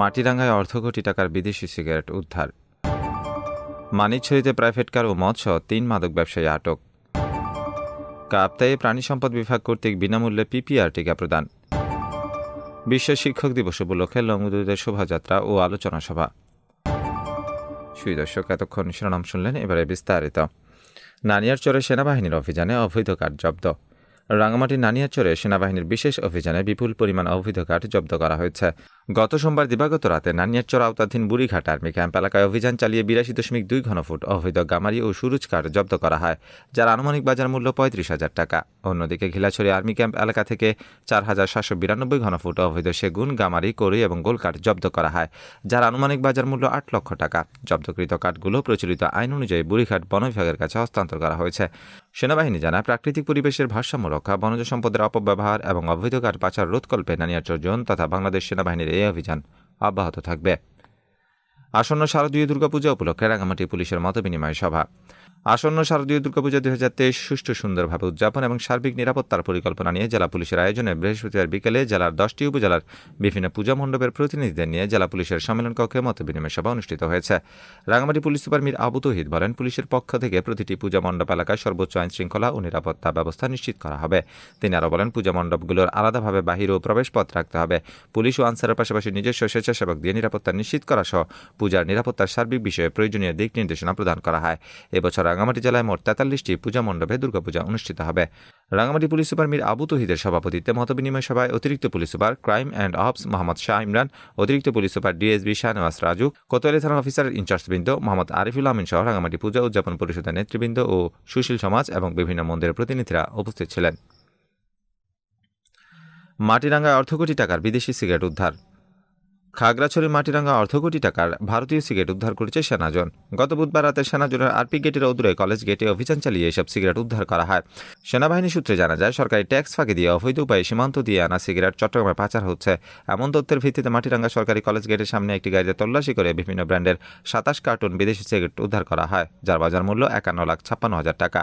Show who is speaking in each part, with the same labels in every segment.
Speaker 1: মাটিরাঙ্গায় অর্ধ কোটি টাকার বিদেশি সিগারেট উদ্ধার মানিকছড়িতে প্রাইভেট কার ও মৎস্য তিন মাদক ব্যবসায়ী আটক কাপ্তায়ে প্রাণী সম্পদ বিভাগ কর্তৃক বিনামূল্যে পিপিআর টিকা প্রদান বিশ্ব শিক্ষক দিবস উপলক্ষে লঙ্গুদুদের শোভাযাত্রা ও আলোচনা সভা সুই দর্শক এতক্ষণ শিরোনাম শুনলেন এবারে বিস্তারিত চরে সেনাবাহিনীর অভিযানে অবৈধ কাঠ জব্দ রাঙামাটির নানিয়াচরে সেনাবাহিনীর বিশেষ অভিযানে বিপুল পরিমাণ অবৈধ কাঠ জব্দ করা হয়েছে গত সোমবার দিবাগত রাতে নানিয়াচর আওতাধীন বুড়িঘাট আর্মি ক্যাম্প এলাকায় অভিযান চালিয়ে বিরাশি দশমিক দুই ঘনফুট অবৈধ গামারি ও সুরুজ কাঠ জব্দ করা হয় যার আনুমানিক বাজার মূল্য পঁয়ত্রিশ হাজার টাকা অন্যদিকে ঘিলাছড়ি আর্মি ক্যাম্প এলাকা থেকে চার হাজার সাতশো বিরানব্বই ঘনফুট অবৈধ সেগুন গামারি কড়ি এবং গোলকাঠ জব্দ করা হয় যার আনুমানিক বাজার মূল্য আট লক্ষ টাকা জব্দকৃত কাঠগুলো প্রচলিত আইন অনুযায়ী বুড়িঘাট বন বিভাগের কাছে হস্তান্তর করা হয়েছে সেনাবাহিনী জানায় প্রাকৃতিক পরিবেশের ভারসাম্য রক্ষা বনজ সম্পদের অপব্যবহার এবং অবৈধ কাঠ পাচার রোধকল্পে নানিয়াচর্জন তথা বাংলাদেশ সেনাবাহিনীর এই অভিযান অব্যাহত থাকবে আসন্ন শারদীয় দুর্গাপূজা উপলক্ষে রাঙামাটি পুলিশের মতবিনিময় সভা আসন্ন শারদীয় দুর্গাপূজা দুই হাজার তেইশ সুষ্ঠু সুন্দরভাবে উদযাপন এবং সার্বিক নিরাপত্তার পরিকল্পনা নিয়ে জেলা পুলিশের আয়োজনে বৃহস্পতিবার বিকেলে জেলার দশটি উপজেলার বিভিন্ন পূজা মণ্ডপের প্রতিনিধিদের নিয়ে জেলা পুলিশের সম্মেলন কক্ষে মত বিনিময় সভা অনুষ্ঠিত হয়েছে রাঙামাটি পুলিশ সুপার মীর আবু তহিদ বলেন পুলিশের পক্ষ থেকে প্রতিটি পূজা মণ্ডপ এলাকায় সর্বোচ্চ আইন শৃঙ্খলা ও নিরাপত্তা ব্যবস্থা নিশ্চিত করা হবে তিনি আরও বলেন পূজা মণ্ডপগুলোর আলাদাভাবে বাহির ও প্রবেশপথ রাখতে হবে পুলিশ ও আনসারের পাশাপাশি নিজস্ব স্বেচ্ছাসেবক দিয়ে নিরাপত্তা নিশ্চিত করা সহ পূজার নিরাপত্তার সার্বিক বিষয়ে প্রয়োজনীয় দিক নির্দেশনা প্রদান করা হয় এবছর রাঙামাটি জেলায় মোট তেতাল্লিশটি পূজা মণ্ডপে দুর্গাপূজা অনুষ্ঠিত হবে রাঙামাটি পুলিশ সুপার মীর আবু তহিদের সভাপতিত্বে মতবিনিময় সভায় অতিরিক্ত police super crime and ops Mohammad Shah Imran অতিরিক্ত police super DSB Shahnawaz Raju Kotwali থানার অফিসার ইনচার্জবৃন্দ মোহাম্মদ আরিফুল আমিন সহ রাঙামাটি পূজা উদযাপন পরিষদের নেতৃবৃন্দ ও সুশীল সমাজ এবং বিভিন্ন মন্দিরের প্রতিনিধিরা উপস্থিত ছিলেন মাটিরাঙ্গায় অর্ধকোটি টাকার বিদেশি সিগারেট উদ্ধার খাগড়াছড়ি মাটিরাঙ্গা অর্ধ কোটি টাকার ভারতীয় সিগারেট উদ্ধার করেছে সেনাজন গত বুধবার রাতে সেনাজনের আরপি গেটের অদূরে কলেজ গেটে অভিযান চালিয়ে এসব সিগারেট উদ্ধার করা হয় সেনাবাহিনী সূত্রে জানা যায় সরকারি ট্যাক্স ফাঁকি দিয়ে অবৈধ উপায়ে সীমান্ত দিয়ে আনা সিগারেট চট্টগ্রামে পাচার হচ্ছে এমন তথ্যের ভিত্তিতে মাটিরাঙ্গা সরকারি কলেজ গেটের সামনে একটি গাড়িতে তল্লাশি করে বিভিন্ন ব্র্যান্ডের সাতাশ কার্টুন বিদেশি সিগারেট উদ্ধার করা হয় যার বাজার মূল্য একান্ন লাখ ছাপ্পান্ন হাজার টাকা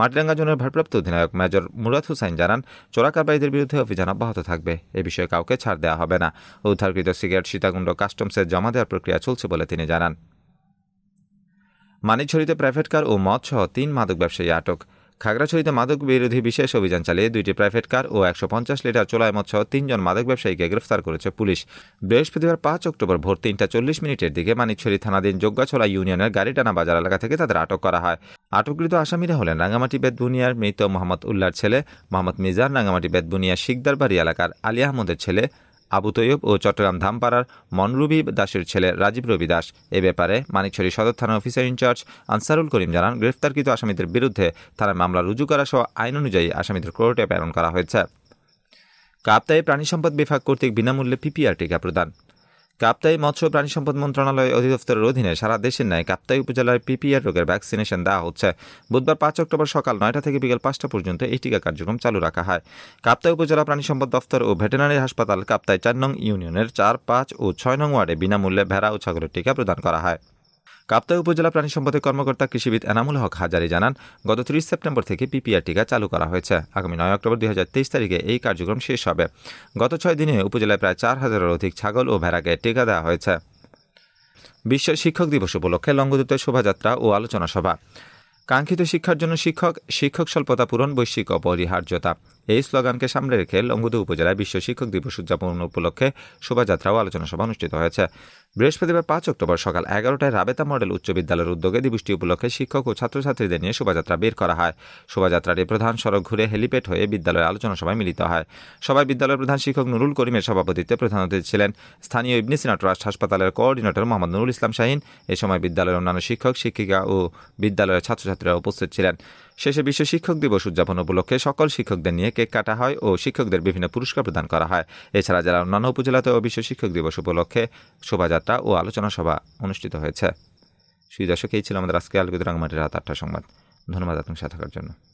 Speaker 1: মাটিরাঙ্গা জোনের ভারপ্রাপ্ত অধিনায়ক মেজর মুরাদ হুসাইন জানান চোরাকারবাহীদের বিরুদ্ধে অভিযান অব্যাহত থাকবে এ বিষয়ে কাউকে ছাড় দেওয়া হবে না উদ্ধারকৃত সিগারেট সীতাকুণ্ড কাস্টমসে জমা দেওয়ার প্রক্রিয়া চলছে বলে তিনি জানান মানিকছড়িতে প্রাইভেট কার ও মদসহ তিন মাদক ব্যবসায়ী আটক খাগড়াছড়িতে মাদক বিরোধী বিশেষ অভিযান চালিয়ে দুইটি প্রাইভেট কার ও একশো পঞ্চাশ লিটার চোলায় সহ তিনজন মাদক ব্যবসায়ীকে গ্রেফতার করেছে পুলিশ বৃহস্পতিবার পাঁচ অক্টোবর ভোর তিনটা চল্লিশ মিনিটের দিকে মানিকছড়ি থানাধীন যোগ্যাছড়া ইউনিয়নের গাড়িটানা বাজার এলাকা থেকে তাদের আটক করা হয় আটককৃত আসামিরা হলেন রাঙামাটি বেদবুনিয়ার মৃত মোহাম্মদ উল্লার ছেলে মোহাম্মদ মিজান রাঙামাটি বেদবুনিয়া শিকদারবাড়ি এলাকার আলী আহমদের ছেলে আবু তৈয়ব ও চট্টগ্রাম ধামপাড়ার মনরুবি দাসের ছেলে রাজীব রবি দাস এ ব্যাপারে মানিকছড়ি সদর থানা অফিসার ইনচার্জ আনসারুল করিম জানান গ্রেফতারকৃত আসামিদের বিরুদ্ধে থানায় মামলা রুজু করা সহ আইন অনুযায়ী আসামিদের কোর্টে প্রেরণ করা হয়েছে কাপ্তায় প্রাণী সম্পদ বিভাগ কর্তৃক বিনামূল্যে পিপিআর টিকা প্রদান কাপ্তাই মৎস্য প্রাণী সম্পদ মন্ত্রণালয় অধিদপ্তরের অধীনে সারা দেশের ন্যায় কাপ্তাই উপজেলার পিপিআর রোগের ভ্যাকসিনেশন দেওয়া হচ্ছে বুধবার পাঁচ অক্টোবর সকাল নয়টা থেকে বিকেল পাঁচটা পর্যন্ত এই টিকা কার্যক্রম চালু রাখা হয় কাপ্তাই উপজেলা প্রাণী সম্পদ দপ্তর ও ভেটেনারি হাসপাতাল কাপ্তাই চার নং ইউনিয়নের চার পাঁচ ও ছয় নং ওয়ার্ডে বিনামূল্যে ভেড়া ও ছাগলের টিকা প্রদান করা হয় কাপ্তাই উপজেলা প্রাণী সম্পদের কর্মকর্তা কৃষিবিদ এনামুল হক হাজারি জানান গত ত্রিশ সেপ্টেম্বর থেকে পিপিআর টিকা চালু করা হয়েছে আগামী নয় অক্টোবর দুই তারিখে এই কার্যক্রম শেষ হবে গত ছয় দিনে উপজেলায় প্রায় চার হাজারের অধিক ছাগল ও ভেড়াকে টিকা দেওয়া হয়েছে বিশ্ব শিক্ষক দিবস উপলক্ষে লঙ্গদূতের শোভাযাত্রা ও আলোচনা সভা কাঙ্ক্ষিত শিক্ষার জন্য শিক্ষক শিক্ষক স্বল্পতা পূরণ বৈশ্বিক অপরিহার্যতা এই স্লোগানকে সামনে রেখে লঙ্গুদু উপজেলায় বিশ্ব শিক্ষক দিবস উদযাপন উপলক্ষে শোভাযাত্রা ও আলোচনা সভা অনুষ্ঠিত হয়েছে বৃহস্পতিবার পাঁচ অক্টোবর সকাল এগারোটায় রাবেতা মডেল উচ্চ বিদ্যালয়ের উদ্যোগে দিবসটি উপলক্ষে শিক্ষক ও ছাত্রছাত্রীদের নিয়ে শোভাযাত্রা বের করা হয় শোভাযাত্রাটি প্রধান সড়ক ঘুরে হেলিপ্যাড হয়ে বিদ্যালয়ের আলোচনা সভায় মিলিত হয় সভায় বিদ্যালয়ের প্রধান শিক্ষক নুরুল করিমের সভাপতিত্বে প্রধান অতিথি ছিলেন স্থানীয় ইবনি সিনা ট্রাস্ট হাসপাতালের কোঅর্ডিনেটর মোহাম্মদ নুরুল ইসলাম শাহিন এ সময় বিদ্যালয়ের অন্যান্য শিক্ষক শিক্ষিকা ও বিদ্যালয়ের ছাত্রছাত্রীরা উপস্থিত ছিলেন শেষে বিশ্ব শিক্ষক দিবস উদযাপন উপলক্ষে সকল শিক্ষকদের নিয়ে কেক কাটা হয় ও শিক্ষকদের বিভিন্ন পুরস্কার প্রদান করা হয় এছাড়া জেলার অন্যান্য উপজেলাতেও বিশ্ব শিক্ষক দিবস উপলক্ষে শোভাযাত্রা ও আলোচনা সভা অনুষ্ঠিত হয়েছে সুই দর্শক এই ছিল আমাদের আজকে আলবিদ রাঙমাটির রাত আটটা সংবাদ ধন্যবাদ আপনার সাথে থাকার জন্য